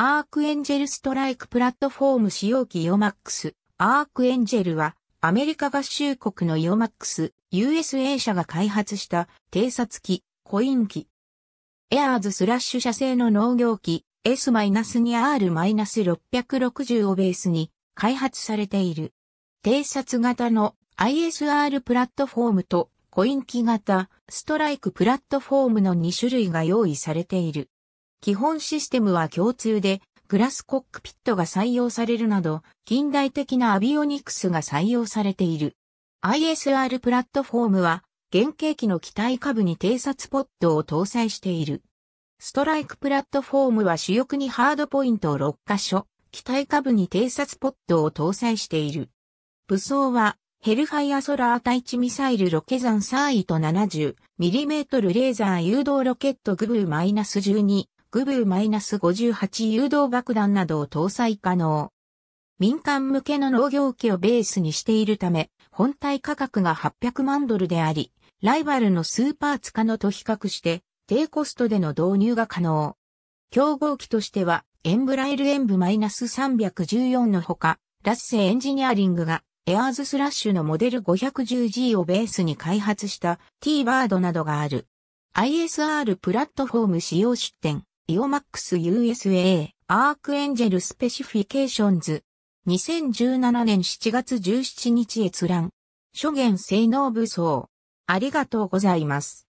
アークエンジェルストライクプラットフォーム使用機ヨマックス。アークエンジェルはアメリカ合衆国のヨマックス、USA 社が開発した偵察機、コイン機。エアーズスラッシュ社製の農業機 S-2R-660 をベースに開発されている。偵察型の ISR プラットフォームとコイン機型ストライクプラットフォームの2種類が用意されている。基本システムは共通で、グラスコックピットが採用されるなど、近代的なアビオニクスが採用されている。ISR プラットフォームは、原型機の機体下部に偵察ポッドを搭載している。ストライクプラットフォームは主翼にハードポイントを6箇所、機体下部に偵察ポッドを搭載している。武装は、ヘルファイアソラー対地ミサイルロケザン3位と 70mm レーザー誘導ロケットグブー -12 グブー -58 誘導爆弾などを搭載可能。民間向けの農業機をベースにしているため、本体価格が800万ドルであり、ライバルのスーパーツカノと比較して、低コストでの導入が可能。競合機としては、エンブライルエンブ -314 のほか、ラッセエンジニアリングが、エアーズスラッシュのモデル 510G をベースに開発した T バードなどがある。ISR プラットフォーム使用出展。イオマックス USA アークエンジェルスペシフィケーションズ2017年7月17日閲覧。諸言性能武装。ありがとうございます。